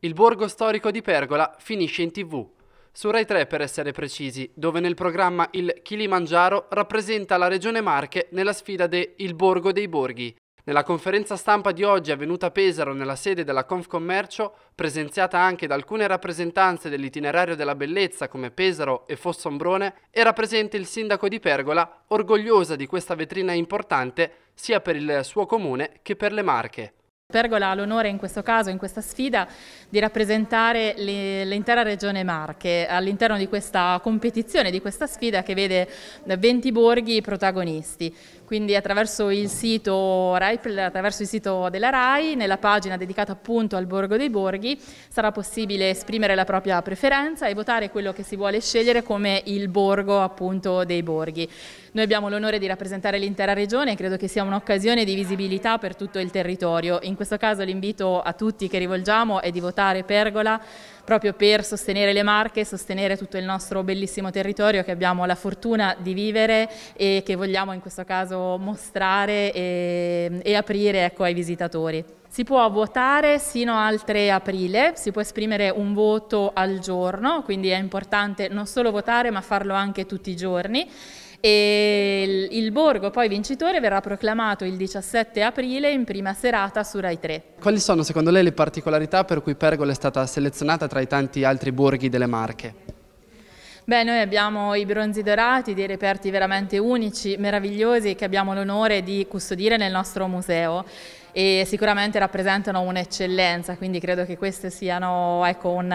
Il borgo storico di Pergola finisce in tv, su Rai 3 per essere precisi, dove nel programma il Kilimangiaro rappresenta la regione Marche nella sfida de Il Borgo dei Borghi. Nella conferenza stampa di oggi avvenuta a Pesaro nella sede della Confcommercio, presenziata anche da alcune rappresentanze dell'itinerario della bellezza come Pesaro e Fossombrone, era presente il sindaco di Pergola, orgogliosa di questa vetrina importante sia per il suo comune che per le Marche. Pergola ha l'onore in questo caso, in questa sfida, di rappresentare l'intera regione Marche all'interno di questa competizione, di questa sfida che vede 20 borghi protagonisti. Quindi attraverso il sito, Rai, attraverso il sito della RAI, nella pagina dedicata appunto al Borgo dei Borghi, sarà possibile esprimere la propria preferenza e votare quello che si vuole scegliere come il borgo appunto dei borghi. Noi abbiamo l'onore di rappresentare l'intera regione e credo che sia un'occasione di visibilità per tutto il territorio, in questo caso l'invito a tutti che rivolgiamo è di votare Pergola proprio per sostenere le marche, sostenere tutto il nostro bellissimo territorio che abbiamo la fortuna di vivere e che vogliamo in questo caso mostrare e, e aprire ecco, ai visitatori. Si può votare sino al 3 aprile, si può esprimere un voto al giorno, quindi è importante non solo votare ma farlo anche tutti i giorni e il, il borgo poi vincitore verrà proclamato il 17 aprile in prima serata su Rai 3. Quali sono secondo lei le particolarità per cui Pergola è stata selezionata tra i tanti altri borghi delle Marche? Beh, noi abbiamo i bronzi dorati, dei reperti veramente unici, meravigliosi, che abbiamo l'onore di custodire nel nostro museo e sicuramente rappresentano un'eccellenza, quindi credo che questi siano ecco, un,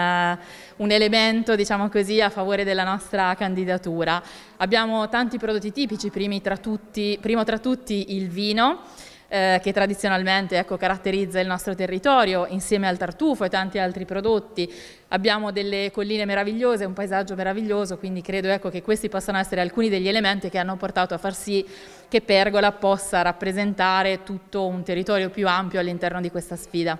un, elemento diciamo così, a favore della nostra candidatura. Abbiamo tanti prodotti tipici, tra tutti, primo tra tutti il vino, eh, che tradizionalmente ecco, caratterizza il nostro territorio, insieme al tartufo e tanti altri prodotti. Abbiamo delle colline meravigliose, un paesaggio meraviglioso, quindi credo ecco, che questi possano essere alcuni degli elementi che hanno portato a far sì che Pergola possa rappresentare tutto un territorio più ampio all'interno di questa sfida.